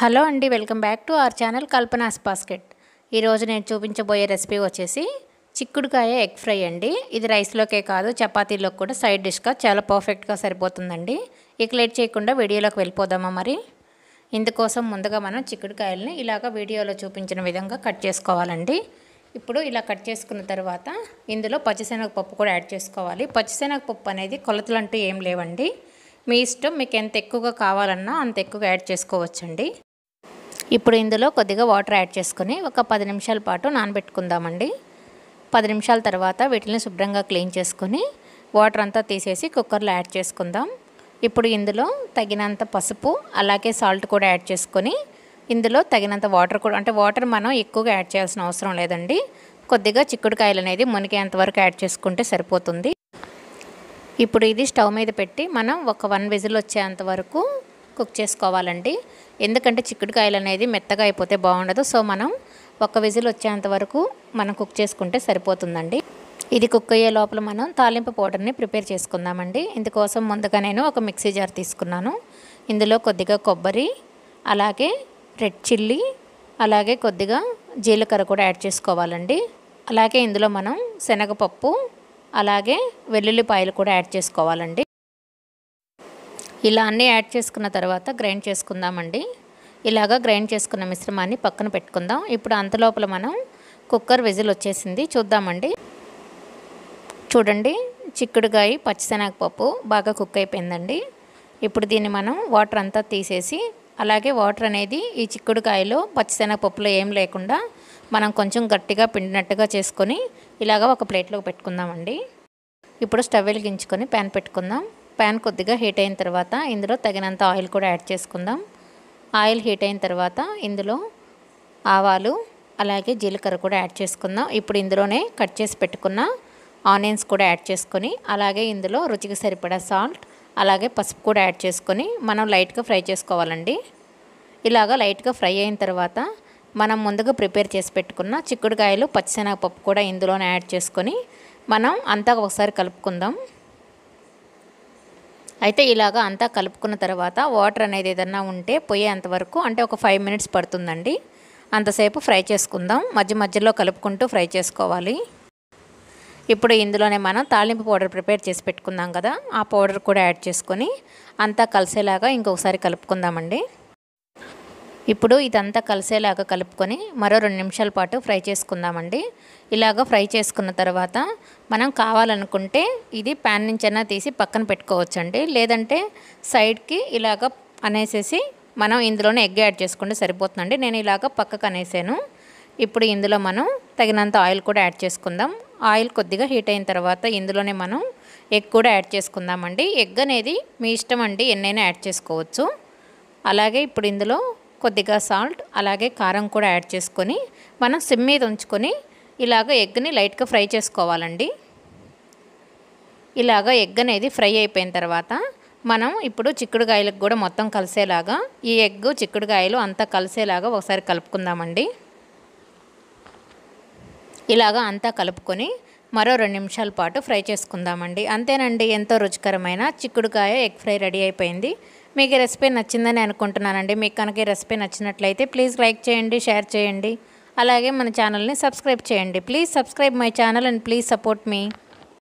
hello అండి welcome back to our channel Kalpana's basket ఈరోజు నేను చూపించబోయే రెసిపీ వచ్చేసి చిక్కుడుకాయ ఎగ్ ఫ్రై అండి ఇది రైస్లోకే కాదు చపాతీలోకి కూడా సైడ్ డిష్గా చాలా పర్ఫెక్ట్గా సరిపోతుందండి ఇక లేట్ చేయకుండా వీడియోలోకి వెళ్ళిపోదామా మరి ఇందుకోసం ముందుగా మనం చిక్కుడుకాయలని ఇలాగ వీడియోలో చూపించిన విధంగా కట్ చేసుకోవాలండి ఇప్పుడు ఇలా కట్ చేసుకున్న తర్వాత ఇందులో పచ్చిశనగపప్పు కూడా యాడ్ చేసుకోవాలి పచ్చిశనగపప్పు అనేది కొలతలు అంటూ ఏం లేవండి మీ ఇష్టం మీకు ఎంత ఎక్కువగా కావాలన్నా అంత ఎక్కువగా యాడ్ చేసుకోవచ్చండి ఇప్పుడు ఇందులో కొద్దిగా వాటర్ యాడ్ చేసుకొని ఒక పది నిమిషాల పాటు నానబెట్టుకుందామండి పది నిమిషాల తర్వాత వీటిని శుభ్రంగా క్లీన్ చేసుకొని వాటర్ అంతా తీసేసి కుక్కర్లో యాడ్ చేసుకుందాం ఇప్పుడు ఇందులో తగినంత పసుపు అలాగే సాల్ట్ కూడా యాడ్ చేసుకొని ఇందులో తగినంత వాటర్ కూడా అంటే వాటర్ మనం ఎక్కువగా యాడ్ చేయాల్సిన అవసరం లేదండి కొద్దిగా చిక్కుడుకాయలు అనేది మునిగేంత యాడ్ చేసుకుంటే సరిపోతుంది ఇప్పుడు ఇది స్టవ్ మీద పెట్టి మనం ఒక వన్ విజిల్ వచ్చేంత వరకు కుక్ చేసుకోవాలండి ఎందుకంటే చిక్కుడుకాయలు అనేది మెత్తగా అయిపోతే బాగుండదు సో మనం ఒక విజిల్ వచ్చేంత వరకు మనం కుక్ చేసుకుంటే సరిపోతుందండి ఇది కుక్ అయ్యే లోపల మనం తాలింపు పౌడర్ని ప్రిపేర్ చేసుకుందామండి ఇందుకోసం ముందుగా నేను ఒక మిక్సీ జార్ తీసుకున్నాను ఇందులో కొద్దిగా కొబ్బరి అలాగే రెడ్ చిల్లీ అలాగే కొద్దిగా జీలకర్ర కూడా యాడ్ చేసుకోవాలండి అలాగే ఇందులో మనం శనగపప్పు అలాగే వెల్లుల్లిపాయలు కూడా యాడ్ చేసుకోవాలండి ఇలా అన్నీ యాడ్ చేసుకున్న తర్వాత గ్రైండ్ చేసుకుందామండి ఇలాగా గ్రైండ్ చేసుకున్న మిశ్రమాన్ని పక్కన పెట్టుకుందాం ఇప్పుడు అంతలోపల మనం కుక్కర్ విజిల్ వచ్చేసింది చూద్దామండి చూడండి చిక్కుడుగాయ పచ్చిశనగపప్పు బాగా కుక్ అయిపోయిందండి ఇప్పుడు దీన్ని మనం వాటర్ అంతా తీసేసి అలాగే వాటర్ అనేది ఈ చిక్కుడుకాయలో పచ్చిశనగపప్పులో ఏం లేకుండా మనం కొంచెం గట్టిగా పిండినట్టుగా చేసుకొని ఇలాగ ఒక ప్లేట్లో పెట్టుకుందామండి ఇప్పుడు స్టవ్ వెలిగించుకొని ప్యాన్ పెట్టుకుందాం ప్యాన్ కొద్దిగా హీట్ అయిన తర్వాత ఇందులో తగినంత ఆయిల్ కూడా యాడ్ చేసుకుందాం ఆయిల్ హీట్ అయిన తర్వాత ఇందులో ఆవాలు అలాగే జీలకర్ర కూడా యాడ్ చేసుకుందాం ఇప్పుడు ఇందులోనే కట్ చేసి పెట్టుకున్న ఆనియన్స్ కూడా యాడ్ చేసుకొని అలాగే ఇందులో రుచికి సరిపడా సాల్ట్ అలాగే పసుపు కూడా యాడ్ చేసుకొని మనం లైట్గా ఫ్రై చేసుకోవాలండి ఇలాగా లైట్గా ఫ్రై అయిన తర్వాత మనం ముందుగా ప్రిపేర్ చేసి పెట్టుకున్న చిక్కుడుకాయలు పచ్చిశనగపప్పు కూడా ఇందులోనే యాడ్ చేసుకొని మనం అంతా ఒకసారి కలుపుకుందాం అయితే ఇలాగా అంతా కలుపుకున్న తర్వాత వాటర్ అనేది ఏదన్నా ఉంటే పోయేంతవరకు అంటే ఒక ఫైవ్ మినిట్స్ పడుతుందండి అంతసేపు ఫ్రై చేసుకుందాం మధ్య మధ్యలో కలుపుకుంటూ ఫ్రై చేసుకోవాలి ఇప్పుడు ఇందులోనే మనం తాలింపు పౌడర్ ప్రిపేర్ చేసి పెట్టుకుందాం కదా ఆ పౌడర్ కూడా యాడ్ చేసుకొని అంతా కలిసేలాగా ఇంకొకసారి కలుపుకుందామండి ఇప్పుడు ఇదంతా కలిసేలాగా కలుపుకొని మరో రెండు నిమిషాల పాటు ఫ్రై చేసుకుందామండి ఇలాగ ఫ్రై చేసుకున్న తర్వాత మనం కావాలనుకుంటే ఇది ప్యాన్ నుంచైనా తీసి పక్కన పెట్టుకోవచ్చండి లేదంటే సైడ్కి ఇలాగ అనేసేసి మనం ఇందులోనే ఎగ్ యాడ్ చేసుకుంటే సరిపోతుందండి నేను ఇలాగ పక్కకు అనేసాను ఇప్పుడు ఇందులో మనం తగినంత ఆయిల్ కూడా యాడ్ చేసుకుందాం ఆయిల్ కొద్దిగా హీట్ అయిన తర్వాత ఇందులోనే మనం ఎగ్ కూడా యాడ్ చేసుకుందామండి ఎగ్ అనేది మీ ఇష్టం అండి ఎన్నైనా యాడ్ చేసుకోవచ్చు అలాగే ఇప్పుడు ఇందులో కొద్దిగా సాల్ట్ అలాగే కారం కూడా యాడ్ చేసుకొని మనం సిమ్ మీద ఉంచుకొని ఇలాగ ఎగ్ని లైట్గా ఫ్రై చేసుకోవాలండి ఇలాగ ఎగ్ అనేది ఫ్రై అయిపోయిన తర్వాత మనం ఇప్పుడు చిక్కుడుకాయలకు కూడా మొత్తం కలిసేలాగా ఈ ఎగ్ చిక్కుడుకాయలు అంతా కలిసేలాగా ఒకసారి కలుపుకుందామండి ఇలాగ అంతా కలుపుకొని మరో రెండు నిమిషాల పాటు ఫ్రై చేసుకుందామండి అంతేనండి ఎంతో రుచికరమైన చిక్కుడుకాయ ఎగ్ ఫ్రై రెడీ అయిపోయింది మీకు రెసిపీ నచ్చిందని అనుకుంటున్నానండి మీకు కనుక ఈ రెసిపీ నచ్చినట్లయితే ప్లీజ్ లైక్ చేయండి షేర్ చేయండి అలాగే మన ఛానల్ని సబ్స్క్రైబ్ చేయండి please subscribe my channel and please support me